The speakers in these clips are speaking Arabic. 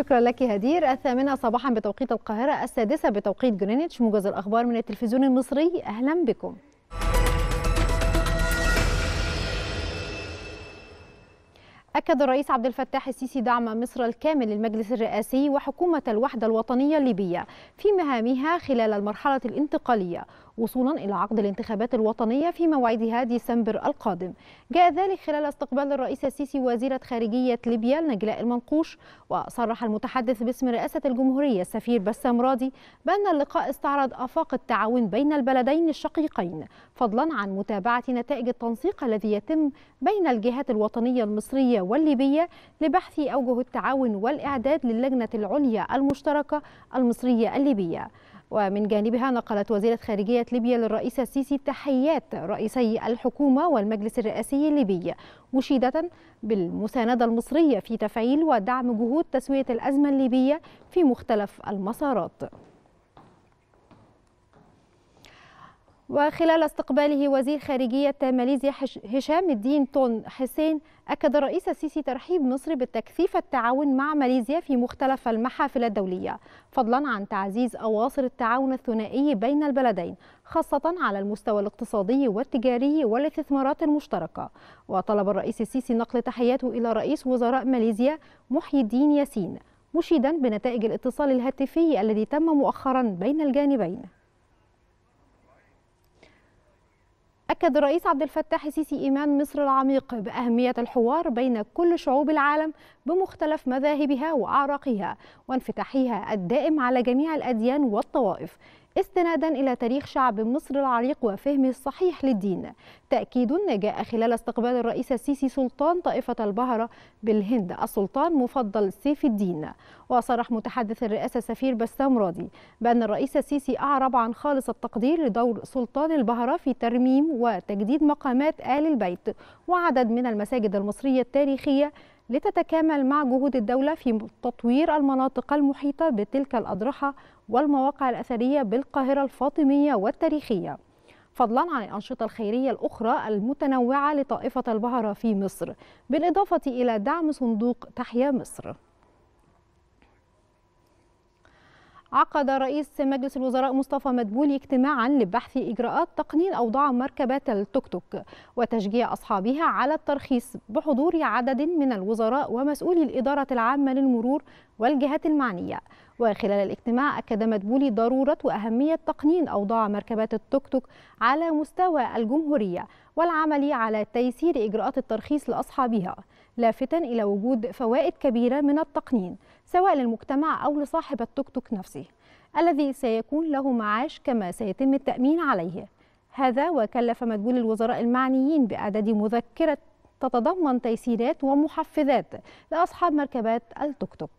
شكرا لك هدير الثامنة صباحا بتوقيت القاهرة السادسة بتوقيت جرينتش موجز الأخبار من التلفزيون المصري أهلا بكم أكد الرئيس عبد الفتاح السيسي دعم مصر الكامل للمجلس الرئاسي وحكومة الوحدة الوطنية الليبية في مهامها خلال المرحلة الانتقالية وصولا إلى عقد الانتخابات الوطنية في موعدها ديسمبر القادم جاء ذلك خلال استقبال الرئيس السيسي وزيرة خارجية ليبيا نجلاء المنقوش وصرح المتحدث باسم رئاسة الجمهورية السفير بسام راضي بأن اللقاء استعرض آفاق التعاون بين البلدين الشقيقين فضلا عن متابعة نتائج التنسيق الذي يتم بين الجهات الوطنية المصرية والليبية لبحث أوجه التعاون والإعداد للجنة العليا المشتركة المصرية الليبية ومن جانبها نقلت وزيرة خارجية ليبيا للرئيس السيسي تحيات رئيسي الحكومة والمجلس الرئاسي الليبي مشيدة بالمساندة المصرية في تفعيل ودعم جهود تسوية الأزمة الليبية في مختلف المسارات وخلال استقباله وزير خارجية ماليزيا هشام الدين تون حسين أكد الرئيس السيسي ترحيب مصر بتكثيف التعاون مع ماليزيا في مختلف المحافل الدولية فضلا عن تعزيز أواصر التعاون الثنائي بين البلدين خاصة على المستوى الاقتصادي والتجاري والاستثمارات المشتركة وطلب الرئيس السيسي نقل تحياته إلى رئيس وزراء ماليزيا محي الدين ياسين مشيدا بنتائج الاتصال الهاتفي الذي تم مؤخرا بين الجانبين أكد الرئيس عبد الفتاح السيسي إيمان مصر العميق بأهمية الحوار بين كل شعوب العالم بمختلف مذاهبها وأعراقها وانفتاحها الدائم على جميع الأديان والطوائف استنادا إلى تاريخ شعب مصر العريق وفهمه الصحيح للدين تأكيد جاء خلال استقبال الرئيس السيسي سلطان طائفة البهرة بالهند السلطان مفضل سيف الدين وصرح متحدث الرئاسة السفير بسام راضي بأن الرئيس السيسي أعرب عن خالص التقدير لدور سلطان البهرة في ترميم وتجديد مقامات آل البيت وعدد من المساجد المصرية التاريخية لتتكامل مع جهود الدولة في تطوير المناطق المحيطة بتلك الأضرحة والمواقع الأثرية بالقاهرة الفاطمية والتاريخية فضلا عن الأنشطة الخيرية الأخرى المتنوعة لطائفة البهرة في مصر بالإضافة إلى دعم صندوق تحيا مصر عقد رئيس مجلس الوزراء مصطفى مدبولي اجتماعا لبحث اجراءات تقنين اوضاع مركبات التوك توك وتشجيع اصحابها على الترخيص بحضور عدد من الوزراء ومسؤولي الاداره العامه للمرور والجهات المعنيه وخلال الاجتماع اكد مدبولي ضروره واهميه تقنين اوضاع مركبات التوك توك على مستوى الجمهوريه والعمل على تيسير اجراءات الترخيص لاصحابها لافتا إلى وجود فوائد كبيرة من التقنين سواء للمجتمع أو لصاحب التوك توك نفسه الذي سيكون له معاش كما سيتم التأمين عليه هذا وكلف مجهول الوزراء المعنيين بإعداد مذكرة تتضمن تيسيرات ومحفزات لأصحاب مركبات التوك توك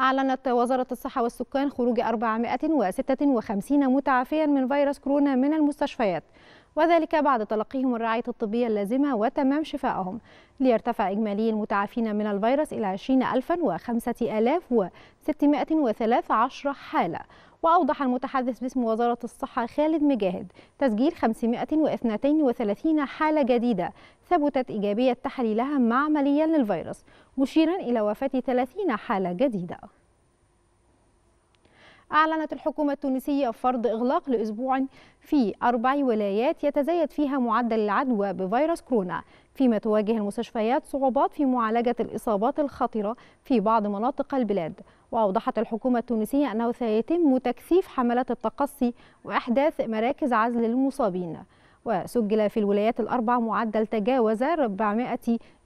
أعلنت وزارة الصحة والسكان خروج 456 متعافيا من فيروس كورونا من المستشفيات وذلك بعد تلقيهم الرعاية الطبية اللازمة وتمام شفائهم ليرتفع إجمالي المتعافين من الفيروس إلى 20,005,613 حالة وأوضح المتحدث باسم وزارة الصحة خالد مجاهد تسجيل 532 حالة جديدة ثبتت إيجابية تحليلها معمليا للفيروس مشيرا إلى وفاة 30 حالة جديدة أعلنت الحكومة التونسية فرض إغلاق لأسبوع في أربع ولايات يتزايد فيها معدل العدوى بفيروس كورونا فيما تواجه المستشفيات صعوبات في معالجة الإصابات الخطرة في بعض مناطق البلاد وأوضحت الحكومة التونسية أنه سيتم تكثيف حملات التقصي وإحداث مراكز عزل للمصابين وسجل في الولايات الأربع معدل تجاوز 400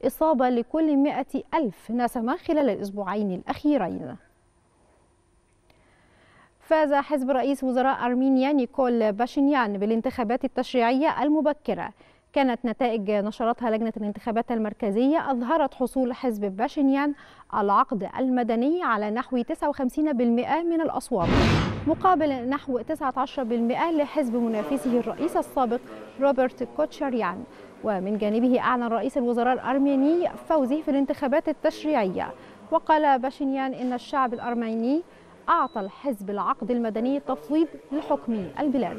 إصابة لكل 100 ألف نسمة خلال الأسبوعين الأخيرين فاز حزب رئيس وزراء أرمينيا نيكول باشينيان بالانتخابات التشريعية المبكرة كانت نتائج نشرتها لجنة الانتخابات المركزية أظهرت حصول حزب باشنيان العقد المدني على نحو 59% من الأصوات مقابل نحو 19% لحزب منافسه الرئيس السابق روبرت كوتشاريان ومن جانبه أعلن رئيس الوزراء الأرميني فوزه في الانتخابات التشريعية وقال باشنيان إن الشعب الأرميني أعطى الحزب العقد المدني تفويض لحكم البلاد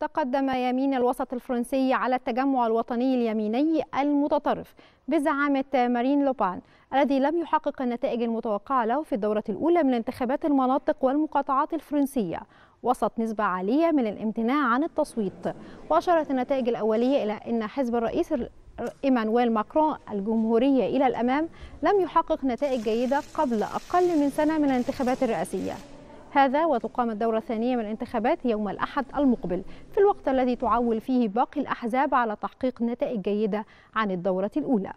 تقدم يمين الوسط الفرنسي على التجمع الوطني اليميني المتطرف بزعامة مارين لوبان الذي لم يحقق النتائج المتوقعة له في الدورة الأولى من انتخابات المناطق والمقاطعات الفرنسية وسط نسبة عالية من الامتناع عن التصويت وأشارت النتائج الأولية إلى أن حزب الرئيس إيمانويل ماكرون الجمهورية إلى الأمام لم يحقق نتائج جيدة قبل أقل من سنة من الانتخابات الرئاسية هذا وتقام الدورة الثانية من الانتخابات يوم الأحد المقبل في الوقت الذي تعول فيه باقي الأحزاب على تحقيق نتائج جيدة عن الدورة الأولى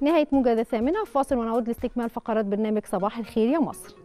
نهاية مجادة الثامنة فاصل ونعود لاستكمال فقرات برنامج صباح الخير يا مصر